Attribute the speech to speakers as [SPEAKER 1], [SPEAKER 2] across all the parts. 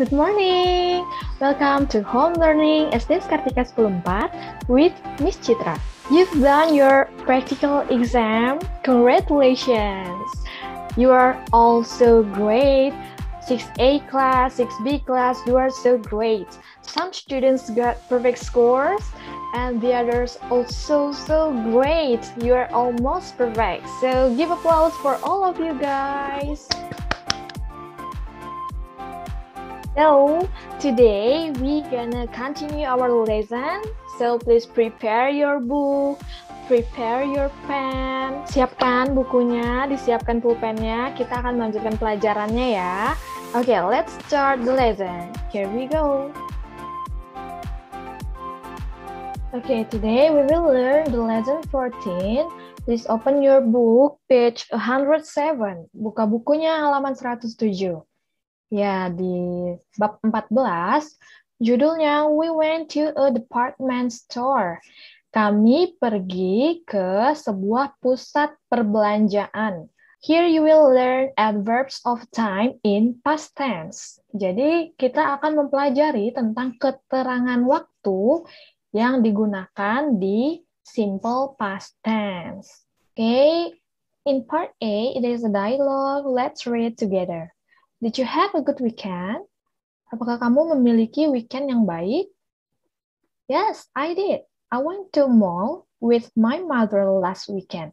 [SPEAKER 1] Good morning. Welcome to Home Learning SD Kartika 14 with Miss Citra. You've done your practical exam. Congratulations. You are all so great. 6A class, 6B class, you are so great. Some students got perfect scores and the others also so great. You are almost perfect. So give applause for all of you guys. So today we gonna continue our lesson. So please prepare your book, prepare your pen. Siapkan bukunya, disiapkan pulpennya. Kita akan melanjutkan pelajarannya ya. Oke, okay, let's start the lesson. Here we go. Okay, today we will learn the lesson 14. Please open your book, page 107. Buka bukunya halaman 107. Ya, di bab 14, judulnya We Went to a Department Store. Kami pergi ke sebuah pusat perbelanjaan. Here you will learn adverbs of time in past tense. Jadi, kita akan mempelajari tentang keterangan waktu yang digunakan di simple past tense. Okay, in part A, it is a dialogue. Let's read together. Did you have a good weekend? Apakah kamu memiliki weekend yang baik? Yes, I did. I went to mall with my mother last weekend.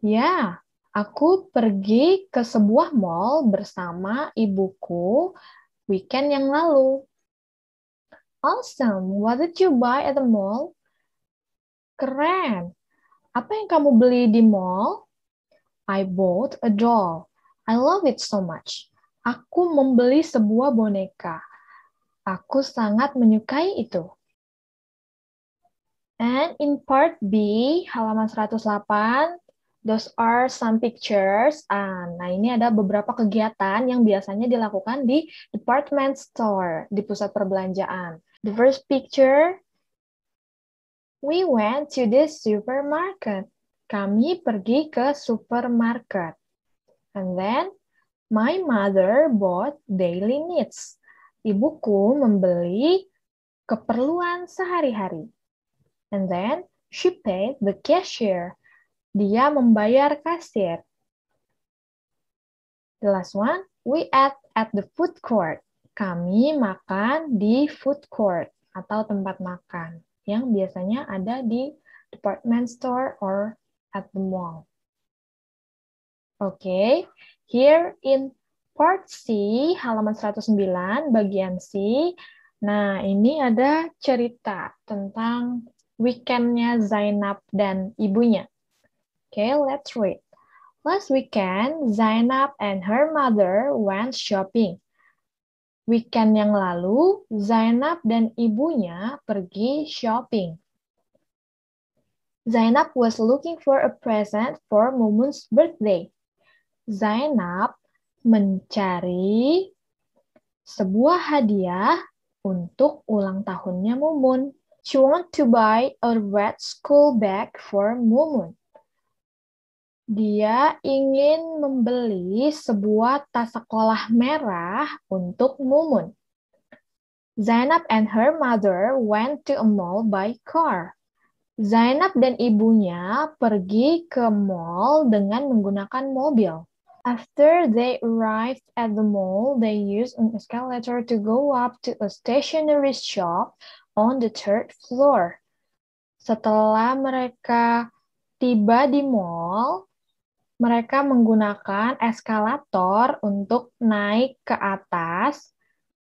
[SPEAKER 1] Ya, aku pergi ke sebuah mall bersama ibuku weekend yang lalu. Awesome. What did you buy at the mall? Keren. Apa yang kamu beli di mall? I bought a doll. I love it so much. Aku membeli sebuah boneka. Aku sangat menyukai itu. And in part B, halaman 108, those are some pictures. Ah, nah, ini ada beberapa kegiatan yang biasanya dilakukan di department store, di pusat perbelanjaan. The first picture, we went to the supermarket. Kami pergi ke supermarket. And then, My mother bought daily needs. Ibuku membeli keperluan sehari-hari. And then she paid the cashier. Dia membayar kasir. The last one, we ate at the food court. Kami makan di food court atau tempat makan yang biasanya ada di department store or at the mall. Okay, here in part C, halaman 109, bagian C. Nah, ini ada cerita tentang weekendnya Zainab dan ibunya. Okay, let's read. Last weekend, Zainab and her mother went shopping. Weekend yang lalu, Zainab dan ibunya pergi shopping. Zainab was looking for a present for Mumun's birthday. Zainab mencari sebuah hadiah untuk ulang tahunnya Mumun. She want to buy a red school bag for Mumun. Dia ingin membeli sebuah tas sekolah merah untuk Mumun. Zainab and her mother went to a mall by car. Zainab dan ibunya pergi ke mall dengan menggunakan mobil. After they arrived at the mall, they used an escalator to go up to a stationery shop on the third floor. Setelah mereka tiba di mall, mereka menggunakan eskalator untuk naik ke atas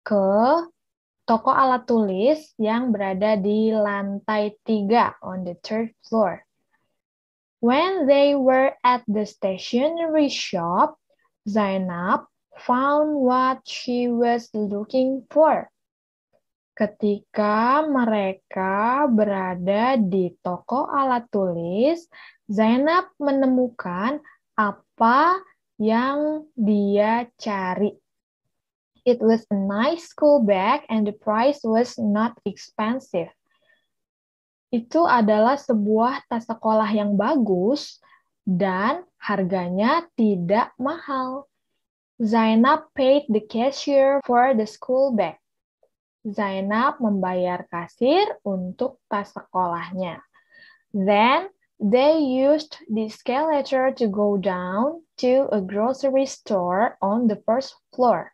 [SPEAKER 1] ke toko alat tulis yang berada di lantai tiga on the third floor. When they were at the stationery shop, Zainab found what she was looking for. Ketika mereka berada di toko alat tulis, Zainab menemukan apa yang dia cari. It was a nice school bag and the price was not expensive itu adalah sebuah tas sekolah yang bagus dan harganya tidak mahal. Zainab paid the cashier for the school bag. Zainab membayar kasir untuk tas sekolahnya. Then they used the escalator to go down to a grocery store on the first floor.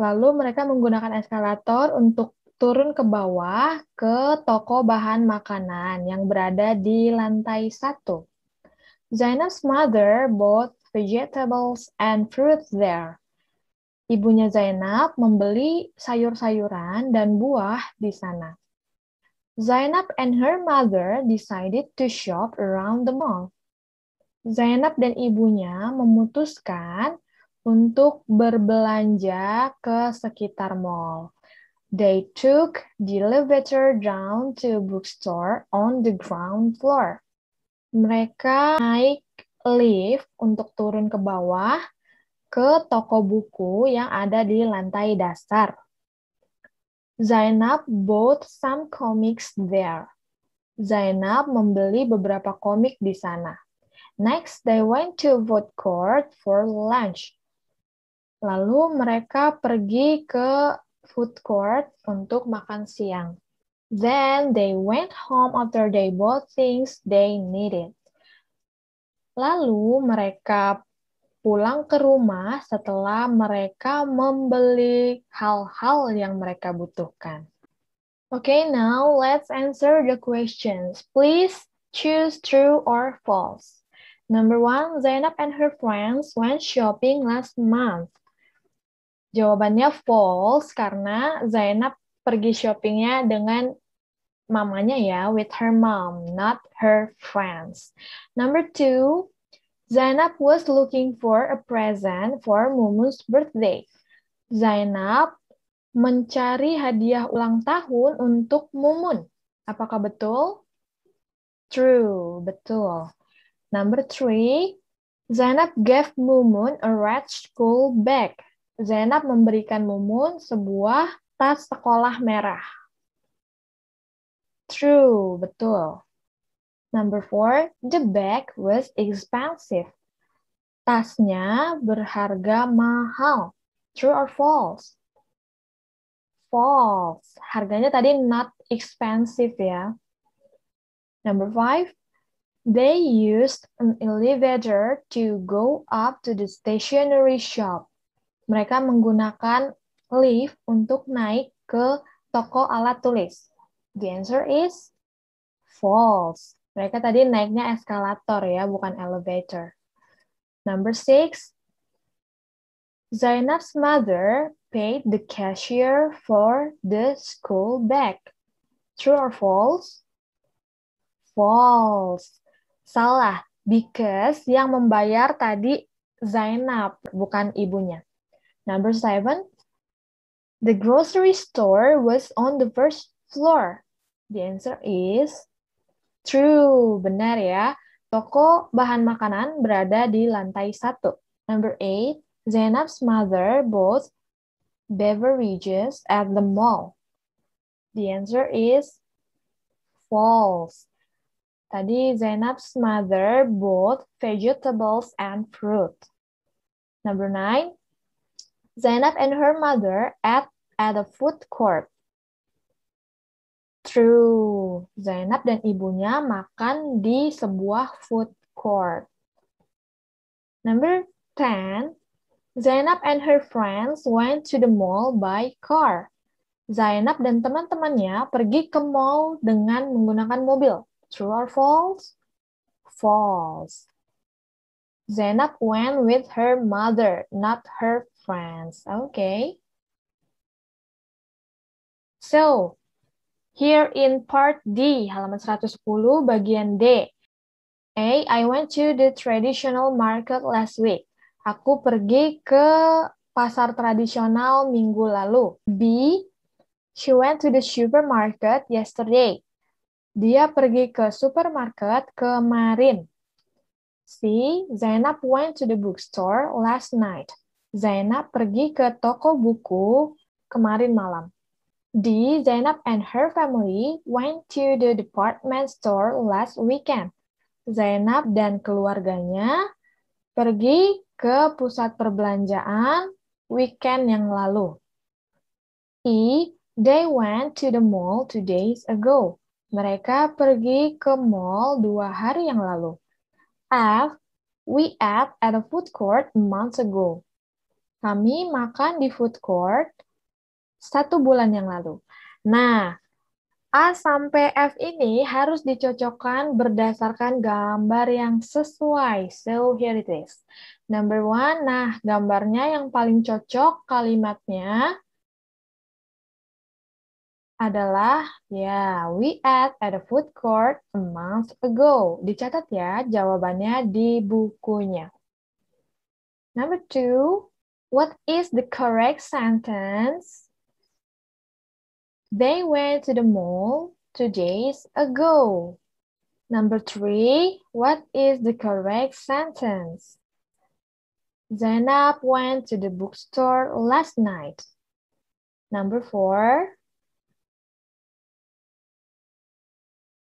[SPEAKER 1] Lalu mereka menggunakan eskalator untuk turun ke bawah ke toko bahan makanan yang berada di lantai satu. Zainab's mother bought vegetables and fruits there. Ibunya Zainab membeli sayur-sayuran dan buah di sana. Zainab and her mother decided to shop around the mall. Zainab dan ibunya memutuskan untuk berbelanja ke sekitar mall. They took the elevator down to a bookstore on the ground floor. Mereka naik lift untuk turun ke bawah ke toko buku yang ada di lantai dasar. Zainab bought some comics there. Zainab membeli beberapa komik di sana. Next, they went to food court for lunch. Lalu mereka pergi ke food court untuk makan siang. Then they went home after they bought things they needed. Lalu mereka pulang ke rumah setelah mereka membeli hal-hal yang mereka butuhkan. Okay, now let's answer the questions. Please choose true or false. Number one, Zainab and her friends went shopping last month. Jawabannya false karena Zainab pergi shoppingnya dengan mamanya ya, with her mom, not her friends. Number two, Zainab was looking for a present for Mumu's birthday. Zainab mencari hadiah ulang tahun untuk Mumun. Apakah betul? True, betul. Number three, Zainab gave Mumun a red school bag. Zainab memberikan Mumun sebuah tas sekolah merah. True, betul. Number four, the bag was expensive. Tasnya berharga mahal. True or false? False. Harganya tadi not expensive ya. Number five, they used an elevator to go up to the stationery shop mereka menggunakan lift untuk naik ke toko alat tulis? The answer is false. Mereka tadi naiknya eskalator ya, bukan elevator. Number six, Zainab's mother paid the cashier for the school bag. True or false? False. Salah, because yang membayar tadi Zainab, bukan ibunya. Number seven, the grocery store was on the first floor. The answer is true. Benar ya. Toko bahan makanan berada di lantai satu. Number eight, Zainab's mother bought beverages at the mall. The answer is false. Tadi Zainab's mother bought vegetables and fruit. Number nine, Zainab and her mother at at a food court. True. Zainab dan ibunya makan di sebuah food court. Number 10. Zainab and her friends went to the mall by car. Zainab dan teman-temannya pergi ke mall dengan menggunakan mobil. True or false? False. Zainab went with her mother, not her friends. Okay. So, here in part D, halaman 110, bagian D. Hey, I went to the traditional market last week. Aku pergi ke pasar tradisional minggu lalu. B, she went to the supermarket yesterday. Dia pergi ke supermarket kemarin. C, Zainab went to the bookstore last night. Zainab pergi ke toko buku kemarin malam. D. Zainab and her family went to the department store last weekend. Zainab dan keluarganya pergi ke pusat perbelanjaan weekend yang lalu. E. They went to the mall two days ago. Mereka pergi ke mall dua hari yang lalu. F. We ate at a food court months ago kami makan di food court satu bulan yang lalu. Nah, A sampai F ini harus dicocokkan berdasarkan gambar yang sesuai. So, here it is. Number one, nah gambarnya yang paling cocok kalimatnya adalah ya yeah, we ate at a food court a month ago. Dicatat ya jawabannya di bukunya. Number two, What is the correct sentence? They went to the mall two days ago. Number three, what is the correct sentence? Zainab went to the bookstore last night. Number four,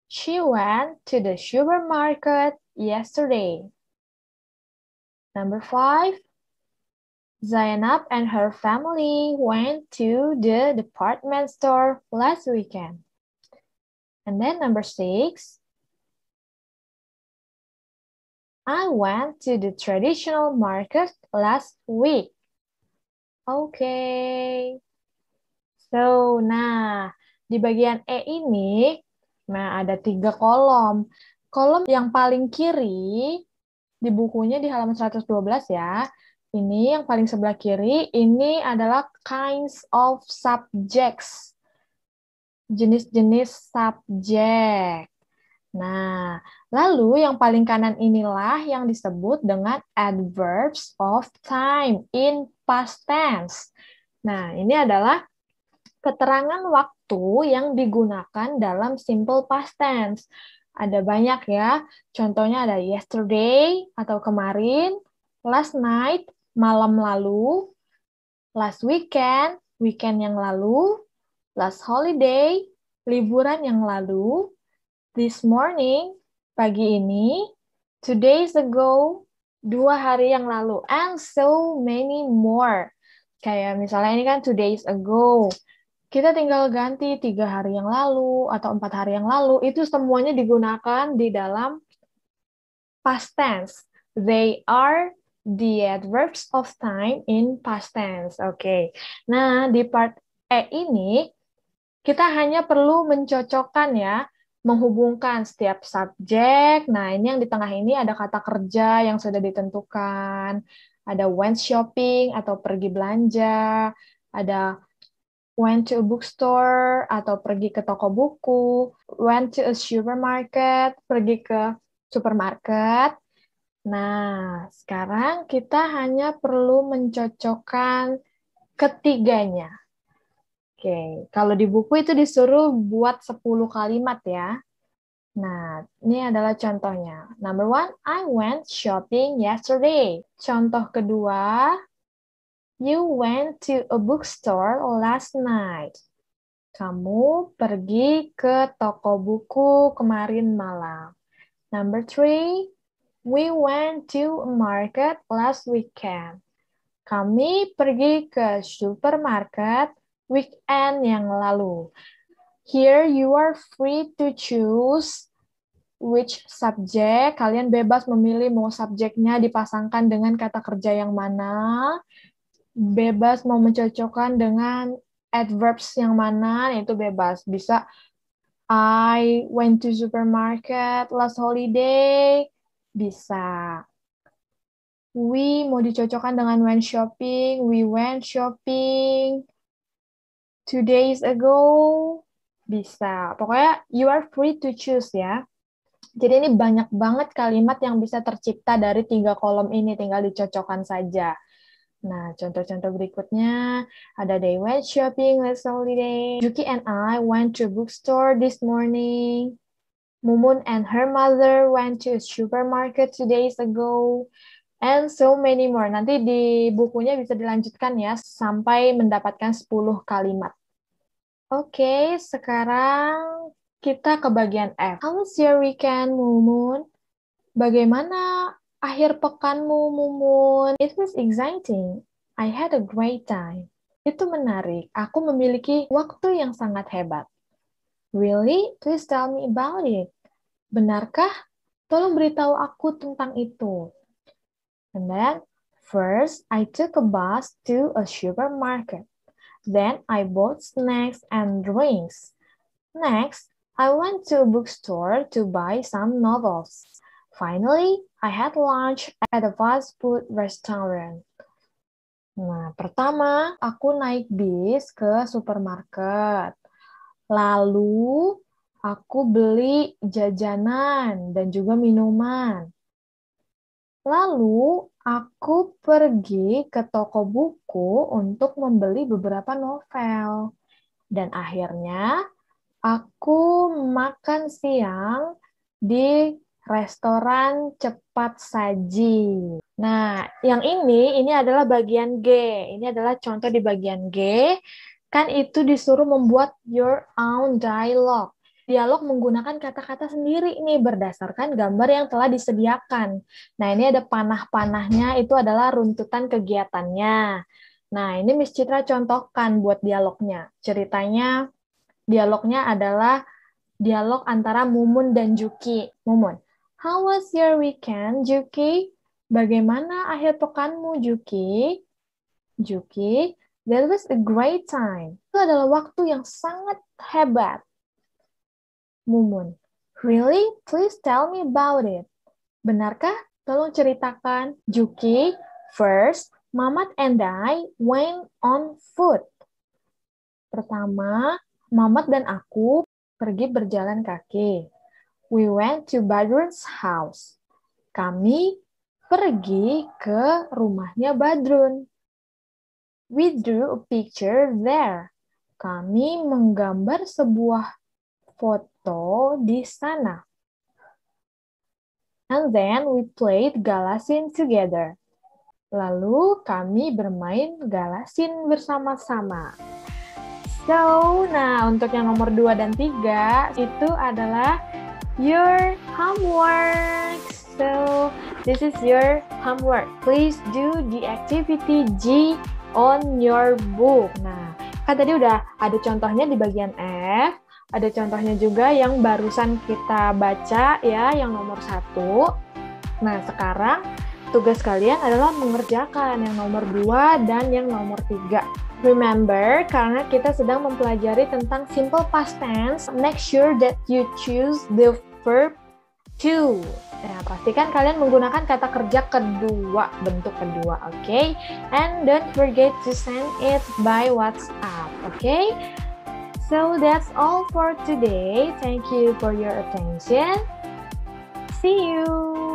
[SPEAKER 1] she went to the supermarket yesterday. Number five, Zainab and her family went to the department store last weekend. And then number six, I went to the traditional market last week. Okay. So, nah, di bagian E ini, nah ada tiga kolom. Kolom yang paling kiri di bukunya di halaman 112 ya, ini yang paling sebelah kiri ini adalah kinds of subjects. Jenis-jenis subjek. Nah, lalu yang paling kanan inilah yang disebut dengan adverbs of time in past tense. Nah, ini adalah keterangan waktu yang digunakan dalam simple past tense. Ada banyak ya, contohnya ada yesterday atau kemarin, last night, malam lalu, last weekend, weekend yang lalu, last holiday, liburan yang lalu, this morning, pagi ini, two days ago, dua hari yang lalu, and so many more. Kayak misalnya ini kan two days ago, kita tinggal ganti tiga hari yang lalu atau empat hari yang lalu, itu semuanya digunakan di dalam past tense. They are the adverbs of time in past tense. Oke. Okay. Nah, di part E ini kita hanya perlu mencocokkan ya, menghubungkan setiap subjek. Nah, ini yang di tengah ini ada kata kerja yang sudah ditentukan, ada went shopping atau pergi belanja, ada went to a bookstore atau pergi ke toko buku, went to a supermarket, pergi ke supermarket, Nah, sekarang kita hanya perlu mencocokkan ketiganya. Oke, kalau di buku itu disuruh buat 10 kalimat ya. Nah, ini adalah contohnya. Number one, I went shopping yesterday. Contoh kedua, you went to a bookstore last night. Kamu pergi ke toko buku kemarin malam. Number three, We went to market last weekend. Kami pergi ke supermarket weekend yang lalu. Here you are free to choose which subject. Kalian bebas memilih mau subjeknya dipasangkan dengan kata kerja yang mana. Bebas mau mencocokkan dengan adverbs yang mana, nah, itu bebas. Bisa I went to supermarket last holiday. Bisa. We mau dicocokkan dengan went shopping. We went shopping two days ago. Bisa. Pokoknya you are free to choose ya. Jadi ini banyak banget kalimat yang bisa tercipta dari tiga kolom ini. Tinggal dicocokkan saja. Nah, contoh-contoh berikutnya ada they went shopping last holiday. juki and I went to bookstore this morning. Mumun and her mother went to a supermarket two days ago, and so many more. Nanti di bukunya bisa dilanjutkan ya, sampai mendapatkan 10 kalimat. Oke, okay, sekarang kita ke bagian F. How was your weekend, Mumun? Bagaimana akhir pekanmu, Mumun? It was exciting. I had a great time. Itu menarik. Aku memiliki waktu yang sangat hebat. Really? Please tell me about it. Benarkah? Tolong beritahu aku tentang itu. And then, first, I took a bus to a supermarket. Then, I bought snacks and drinks. Next, I went to a bookstore to buy some novels. Finally, I had lunch at a fast food restaurant. Nah, pertama, aku naik bis ke supermarket. Lalu aku beli jajanan dan juga minuman. Lalu aku pergi ke toko buku untuk membeli beberapa novel. Dan akhirnya aku makan siang di restoran cepat saji. Nah, yang ini ini adalah bagian G. Ini adalah contoh di bagian G Kan itu disuruh membuat your own dialogue. Dialog menggunakan kata-kata sendiri ini berdasarkan gambar yang telah disediakan. Nah, ini ada panah-panahnya, itu adalah runtutan kegiatannya. Nah, ini Miss Citra contohkan buat dialognya. Ceritanya, dialognya adalah dialog antara Mumun dan Juki. Mumun, how was your weekend, Juki? Bagaimana akhir pekanmu, Juki? Juki, That was a great time. Itu adalah waktu yang sangat hebat. Mumun, really? Please tell me about it. Benarkah? Tolong ceritakan. Juki, first, Mamat and I went on foot. Pertama, Mamat dan aku pergi berjalan kaki. We went to Badrun's house. Kami pergi ke rumahnya Badrun. We drew a picture there. Kami menggambar sebuah foto di sana. And then we played galasin together. Lalu kami bermain galasin bersama-sama. So, nah untuk yang nomor 2 dan 3 itu adalah your homework. So, this is your homework. Please do the activity G on your book. Nah, kan tadi udah ada contohnya di bagian F, ada contohnya juga yang barusan kita baca ya, yang nomor satu. Nah, sekarang tugas kalian adalah mengerjakan yang nomor dua dan yang nomor tiga. Remember, karena kita sedang mempelajari tentang simple past tense, make sure that you choose the verb to. Nah, pastikan kalian menggunakan kata kerja kedua, bentuk kedua, oke? Okay? And don't forget to send it by WhatsApp, oke? Okay? So that's all for today. Thank you for your attention. See you.